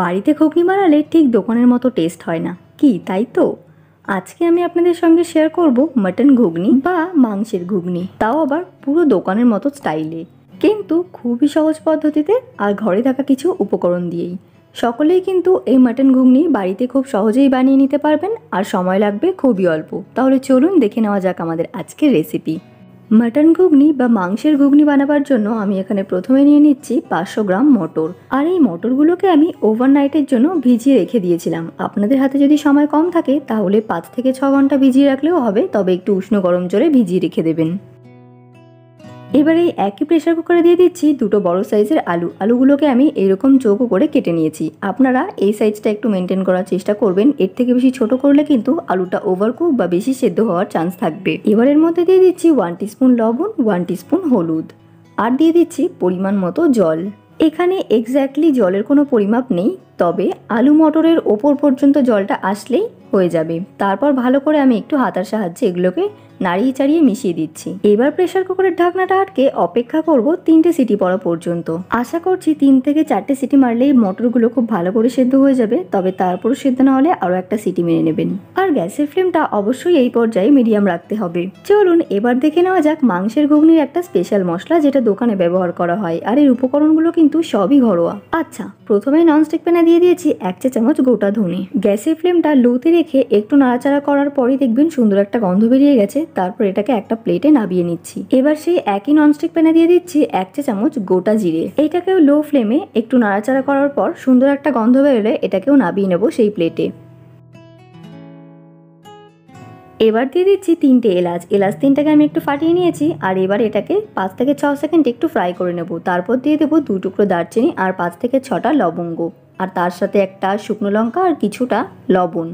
বাড়িতে ঘুগনি বানালে ঠিক দোকানের মতো টেস্ট হয় না কি তাই তো আজকে আমি আপনাদের সঙ্গে শেয়ার করব মাটন ঘুগনি বা মাংসের ঘুগনি তাও আবার পুরো দোকানের মতো স্টাইলে কিন্তু খুবই সহজ পদ্ধতিতে আর ঘরে থাকা কিছু উপকরণ দিয়েই সকলেই কিন্তু এই মাটন ঘুগনি বাড়িতে খুব সহজেই বানিয়ে নিতে পারবেন আর সময় লাগবে খুবই অল্প তাহলে চলুন দেখে নেওয়া যাক আমাদের আজকের রেসিপি মাটন ঘুগনি বা মাংসের ঘুগনি বানাবার জন্য আমি এখানে প্রথমে নিয়ে নিচ্ছি পাঁচশো গ্রাম মটর আর এই মটরগুলোকে আমি ওভারনাইটের জন্য ভিজিয়ে রেখে দিয়েছিলাম আপনাদের হাতে যদি সময় কম থাকে তাহলে পাঁচ থেকে ছ ঘন্টা ভিজিয়ে রাখলেও হবে তবে একটু উষ্ণ গরম জলে ভিজিয়ে রেখে দেবেন এবার এই একই প্রেশার কুকারে দিয়ে দিচ্ছি দুটো বড় সাইজের আলু আলুগুলোকে আমি এরকম চৌকো করে কেটে নিয়েছি আপনারা এই সাইজটা একটু মেনটেন করার চেষ্টা করবেন এর থেকে বেশি ছোট করলে কিন্তু আলুটা ওভারকুক বা বেশি সেদ্ধ হওয়ার চান্স থাকবে এবারের মধ্যে দিয়ে দিচ্ছি ওয়ান টিস্পুন লবণ ওয়ান টিস্পুন হলুদ আর দিয়ে দিচ্ছি পরিমাণ মতো জল এখানে এক্স্যাক্টলি জলের কোনো পরিমাপ নেই তবে আলু মটরের ওপর পর্যন্ত জলটা আসলেই হয়ে যাবে তারপর ভালো করে আমি একটু হাতার সাহায্যে এগুলোকে নাড়িয়ে চাড়িয়ে মিশিয়ে দিচ্ছি এবার প্রেশার কুকারের ঢাকনাটা আটকে অপেক্ষা করব তিনটে সিটি পড়া পর্যন্ত আশা করছি তিন থেকে চারটে সিটি মারলেই মটরগুলো খুব ভালো করে সেদ্ধ হয়ে যাবে তবে তারপরও সেদ্ধ না হলে আরও একটা সিটি মেরে নেবেন আর গ্যাসের ফ্লেমটা অবশ্যই এই পর্যায়ে মিডিয়াম রাখতে হবে চলুন এবার দেখে নেওয়া যাক মাংসের ঘুগনির একটা স্পেশাল মশলা যেটা দোকানে ব্যবহার করা হয় আর এর উপকরণগুলো কিন্তু সবই ঘরোয়া আচ্ছা প্রথমে ননস্টিক প্যানে দিয়ে দিয়েছি এক চা চামচ গোটা ধনে গ্যাসের ফ্লেমটা লোতে রেখে একটু নাড়াচাড়া করার পরই দেখবেন সুন্দর একটা গন্ধ বেরিয়ে গেছে তারপর এটাকে একটা প্লেটে নাবিয়ে নিচ্ছি এবার সেই একই ননস্টিক প্যানে দিয়ে দিচ্ছি এক চা চামচ গোটা জিরে এটাকেও লো ফ্লেমে একটু নাড়াচাড়া করার পর সুন্দর একটা গন্ধ বেরোলে এটাকেও নাবিয়ে নেব সেই প্লেটে এবার দিয়ে দিচ্ছি তিনটে এলাচ এলাচ তিনটাকে আমি একটু ফাটিয়ে নিয়েছি আর এবার এটাকে পাঁচ থেকে ছ সেকেন্ড একটু ফ্রাই করে নেব তারপর দিয়ে দেবো দু টুকরো দারচিনি আর পাঁচ থেকে ছটা লবঙ্গ আর তার সাথে একটা শুকনো লঙ্কা আর কিছুটা লবণ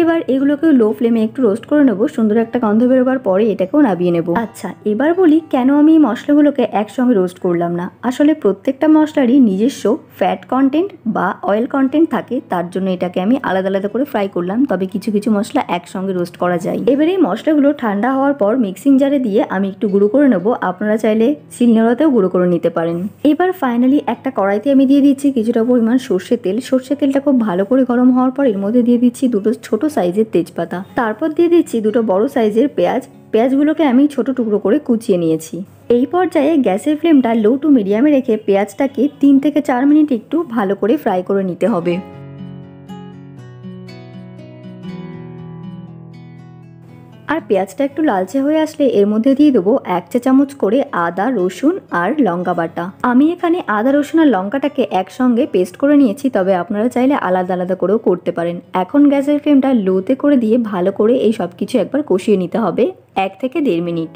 এবার এগুলোকে লো ফ্লেমে একটু রোস্ট করে নেবো সুন্দর একটা গন্ধ বেরোবার পরে এটাকেও নাবিয়ে নেবো আচ্ছা এবার বলি কেন আমি এই মশলাগুলোকে একসঙ্গে রোস্ট করলাম না আসলে প্রত্যেকটা মশলারই নিজস্ব ফ্যাট কন্টেন্ট বা অয়েল কন্টেন্ট থাকে তার জন্য এটাকে আমি আলাদা আলাদা করে ফ্রাই করলাম তবে কিছু কিছু মশলা একসঙ্গে রোস্ট করা যায় এবার এই মশলাগুলো ঠান্ডা হওয়ার পর মিক্সিং জারে দিয়ে আমি একটু গুঁড়ো করে নেবো আপনারা চাইলে শিলনোড়াতেও গুঁড়ো করে নিতে পারেন এবার ফাইনালি একটা কড়াইতে আমি দিয়ে দিচ্ছি কিছুটা পরিমাণ সর্ষে তেল সর্ষে তেলটা খুব ভালো করে গরম হওয়ার পর এর মধ্যে দিয়ে দিচ্ছি দুটো ছোট সাইজের তেজপাতা তারপর দিয়ে দিচ্ছি দুটো বড় সাইজের পেঁয়াজ পেঁয়াজগুলোকে আমি ছোট টুকরো করে কুচিয়ে নিয়েছি এই পর্যায়ে গ্যাসের ফ্লেমটা লো টু মিডিয়ামে রেখে পেঁয়াজটাকে তিন থেকে চার মিনিট একটু ভালো করে ফ্রাই করে নিতে হবে আর পেঁয়াজটা একটু লালচে হয়ে আসলে এর মধ্যে দিয়ে দেবো এক চা চামচ করে আদা রসুন আর লঙ্কা বাটা আমি এখানে আদা রসুন আর লঙ্কাটাকে একসঙ্গে পেস্ট করে নিয়েছি তবে আপনারা চাইলে আলাদা আলাদা করেও করতে পারেন এখন গ্যাসের ফ্লেমটা লোতে করে দিয়ে ভালো করে এই সব কিছু একবার কষিয়ে নিতে হবে এক থেকে দেড় মিনিট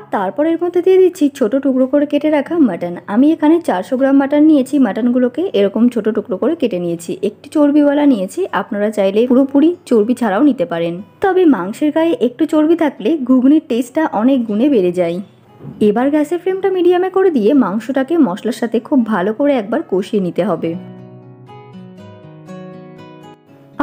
আর তারপরের এর মধ্যে দিয়ে দিচ্ছি ছোট টুকরো করে কেটে রাখা মাটন আমি এখানে চারশো গ্রাম মাটন নিয়েছি মাটনগুলোকে এরকম ছোট টুকরো করে কেটে নিয়েছি একটি চর্বিওয়ালা নিয়েছি আপনারা চাইলে পুরোপুরি চর্বি ছাড়াও নিতে পারেন তবে মাংসের গায়ে একটু চর্বি থাকলে ঘুগনির টেস্টটা অনেক গুণে বেড়ে যায় এবার গ্যাসের ফ্লেমটা মিডিয়ামে করে দিয়ে মাংসটাকে মশলার সাথে খুব ভালো করে একবার কষিয়ে নিতে হবে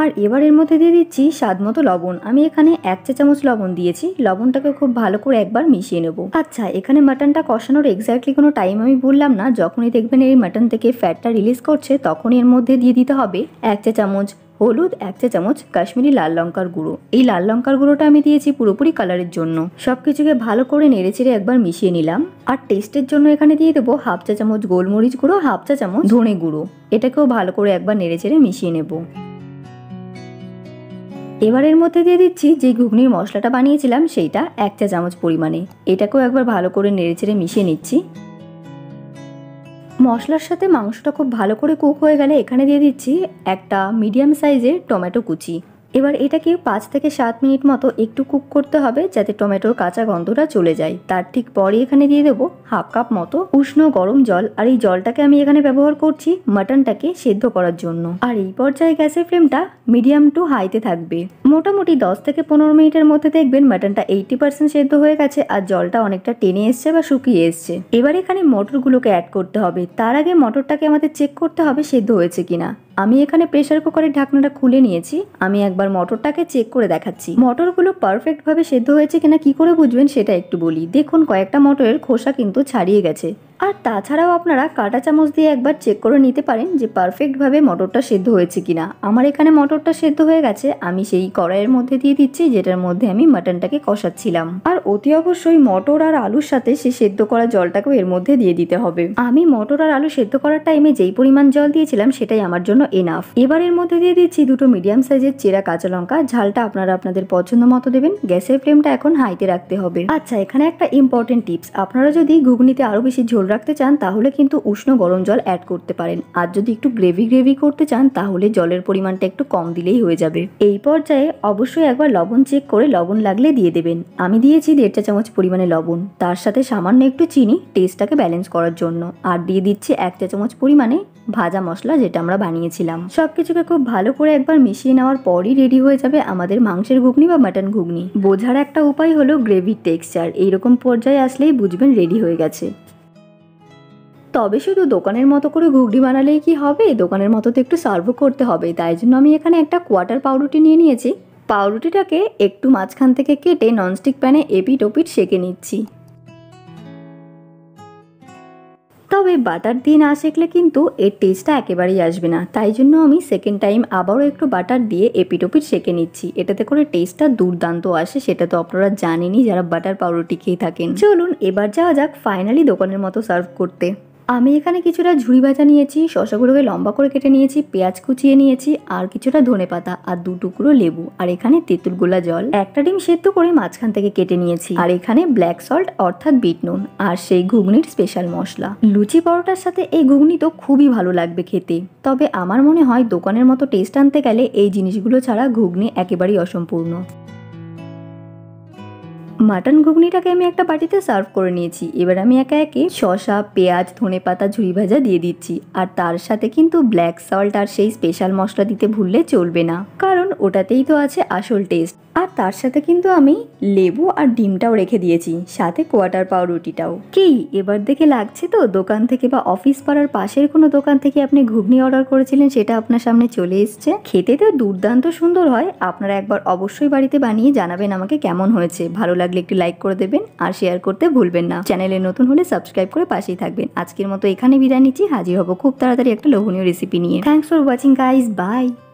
আর এবার এর মধ্যে দিয়ে দিচ্ছি স্বাদ মতো লবণ আমি এখানে এক চা চামচ লবণ দিয়েছি লবণটাকে খুব ভালো করে একবার মিশিয়ে নেব আচ্ছা এখানে মাটনটা কষানোর এক্স্যাক্টলি কোনো টাইম আমি বললাম না যখনই দেখবেন এই মাটন থেকে ফ্যাটটা রিলিজ করছে তখনই এর মধ্যে দিয়ে দিতে হবে এক চা চামচ হলুদ এক চা চামচ কাশ্মীরি লাল লঙ্কার গুঁড়ো এই লাল লঙ্কার গুঁড়োটা আমি দিয়েছি পুরোপুরি কালারের জন্য সব কিছুকে ভালো করে নেড়েচেড়ে একবার মিশিয়ে নিলাম আর টেস্টের জন্য এখানে দিয়ে দেবো হাফ চা চামচ গোলমরিচ গুঁড়ো হাফ চা চামচ ধনে গুঁড়ো এটাকেও ভালো করে একবার নেড়েচেড়ে মিশিয়ে নেবো এবার এর মধ্যে দিয়ে দিচ্ছি যে ঘুগনির মশলাটা বানিয়েছিলাম সেইটা এক চা চামচ পরিমাণে এটাকেও একবার ভালো করে নেড়েচেড়ে মিশিয়ে নিচ্ছি মশলার সাথে মাংসটা খুব ভালো করে কুক হয়ে গেলে এখানে দিয়ে দিচ্ছি একটা মিডিয়াম সাইজের টমেটো কুচি এবার এটাকে পাঁচ থেকে সাত মিনিট মতো একটু কুক করতে হবে যাতে টমেটোর কাঁচা গন্ধটা চলে যায় তার ঠিক পরে এখানে দিয়ে দেবো হাফ কাপ মতো উষ্ণ গরম জল আর এই জলটাকে আমি এখানে ব্যবহার করছি মাটনটাকে সেদ্ধ করার জন্য আর এই পর্যায়ে গ্যাসের ফ্লেমটা মিডিয়াম টু হাইতে থাকবে মোটামুটি দশ থেকে পনেরো মিনিটের মধ্যে দেখবেন মাটনটা এইটি পার্সেন্ট সেদ্ধ হয়ে গেছে আর জলটা অনেকটা টেনে এসছে বা শুকিয়ে এসছে এবার এখানে মটরগুলোকে অ্যাড করতে হবে তার আগে মটরটাকে আমাদের চেক করতে হবে সেদ্ধ হয়েছে কিনা আমি এখানে প্রেশার কুকারের ঢাকনাটা খুলে নিয়েছি আমি একবার মটরটাকে চেক করে দেখাচ্ছি মটরগুলো পারফেক্টভাবে সেদ্ধ হয়েছে কিনা কি করে বুঝবেন সেটা একটু বলি দেখুন কয়েকটা মটরের খোসা কিন্তু ছাড়িয়ে গেছে আর তাছাড়াও আপনারা কাটা চামচ দিয়ে একবার চেক করে নিতে পারেন যে পারফেক্টভাবে মটরটা সেদ্ধ হয়েছে কিনা আমার এখানে মটরটা সেদ্ধ হয়ে গেছে আমি সেই কড়াইয়ের মধ্যে দিয়ে দিচ্ছি যেটার মধ্যে আমি মাটনটাকে কষাচ্ছিলাম আর অতি অবশ্যই মটর আর আলুর সাথে সে সেদ্ধ করা জলটাকেও এর মধ্যে দিয়ে দিতে হবে আমি মটর আর আলু সেদ্ধ করার টাইমে যেই পরিমাণ জল দিয়েছিলাম সেটাই আমার জন্য এনাফ এবার এর মধ্যে দিয়ে দিচ্ছি দুটো মিডিয়াম সাইজের চেরা কাঁচা লঙ্কা ঝালটা আপনারা আপনাদের পছন্দ মতো দেবেন গ্যাসের ফ্লেমটা এখন হাইতে রাখতে হবে আচ্ছা এখানে একটা ইম্পর্টেন্ট টিপস আপনারা যদি ঘুগনিতে আরও বেশি ঝোল ঝোল রাখতে চান তাহলে কিন্তু উষ্ণ গরম জল অ্যাড করতে পারেন আর যদি একটু গ্রেভি গ্রেভি করতে চান তাহলে জলের পরিমাণটা একটু কম দিলেই হয়ে যাবে এই পর্যায়ে অবশ্যই একবার লবণ চেক করে লবণ লাগলে দিয়ে দেবেন আমি দিয়েছি দেড় চা চামচ পরিমাণে লবণ তার সাথে সামান্য একটু চিনি টেস্টটাকে ব্যালেন্স করার জন্য আর দিয়ে দিচ্ছি এক চা চামচ পরিমাণে ভাজা মশলা যেটা আমরা বানিয়েছিলাম সব কিছুকে খুব ভালো করে একবার মিশিয়ে নেওয়ার পরই রেডি হয়ে যাবে আমাদের মাংসের ঘুগনি বা মাটন ঘুগনি বোঝার একটা উপায় হলো গ্রেভির টেক্সচার এইরকম পর্যায়ে আসলেই বুঝবেন রেডি হয়ে গেছে তবে শুধু দোকানের মতো করে ঘুগনি বানালেই কি হবে দোকানের মতো তো একটু সার্ভ করতে হবে তাই জন্য আমি এখানে একটা কোয়ার্টার পাউরুটি নিয়ে নিয়েছি পাউরুটিটাকে একটু মাঝখান থেকে কেটে ননস্টিক প্যানে এপিট ওপিট সেঁকে নিচ্ছি তবে বাটার দিয়ে না শেখলে কিন্তু এর টেস্টটা একেবারেই আসবে না তাই জন্য আমি সেকেন্ড টাইম আবারও একটু বাটার দিয়ে এপিটোপিট সেঁকে নিচ্ছি এটাতে করে টেস্টটা দুর্দান্ত আসে সেটা তো আপনারা জানেনই যারা বাটার পাউরুটি খেয়ে থাকেন চলুন এবার যাওয়া যাক ফাইনালি দোকানের মতো সার্ভ করতে আমি এখানে কিছুটা ঝুড়ি ভাজা নিয়েছি শশাগুলোকে লম্বা করে কেটে নিয়েছি পেঁয়াজ কুচিয়ে নিয়েছি আর কিছুটা ধনে পাতা আর দু টুকরো লেবু আর এখানে তেঁতুল গোলা জল একটা ডিম সেদ্ধ করে মাঝখান থেকে কেটে নিয়েছি আর এখানে ব্ল্যাক সল্ট অর্থাৎ বিট নুন আর সেই ঘুগনির স্পেশাল মশলা লুচি পরোটার সাথে এই ঘুগনি তো খুবই ভালো লাগবে খেতে তবে আমার মনে হয় দোকানের মতো টেস্ট আনতে গেলে এই জিনিসগুলো ছাড়া ঘুগনি একেবারেই অসম্পূর্ণ মাটন ঘুগনিটাকে আমি একটা বাটিতে সার্ভ করে নিয়েছি এবার আমি একা একে শশা পেঁয়াজ ধনে পাতা ঝুড়ি ভাজা দিয়ে দিচ্ছি আর তার সাথে কিন্তু ব্ল্যাক সল্ট আর সেই স্পেশাল মশলা দিতে ভুললে চলবে না কারণ ওটাতেই তো আছে আসল টেস্ট আর তার সাথে কিন্তু আমি লেবু আর ডিমটাও রেখে দিয়েছি সাথে কোয়াটার রুটিটাও কি এবার দেখে লাগছে তো দোকান থেকে বা অফিস পাড়ার পাশের কোনো দোকান থেকে আপনি ঘুগনি অর্ডার করেছিলেন সেটা আপনার সামনে চলে এসছে খেতে তো দুর্দান্ত সুন্দর হয় আপনারা একবার অবশ্যই বাড়িতে বানিয়ে জানাবেন আমাকে কেমন হয়েছে ভালো লাগলে একটু লাইক করে দেবেন আর শেয়ার করতে ভুলবেন না চ্যানেলে নতুন হলে সাবস্ক্রাইব করে পাশেই থাকবেন আজকের মতো এখানে বিদায় নিচ্ছি হাজির হব খুব তাড়াতাড়ি একটা লোভনীয় রেসিপি নিয়ে thanks for watching guys by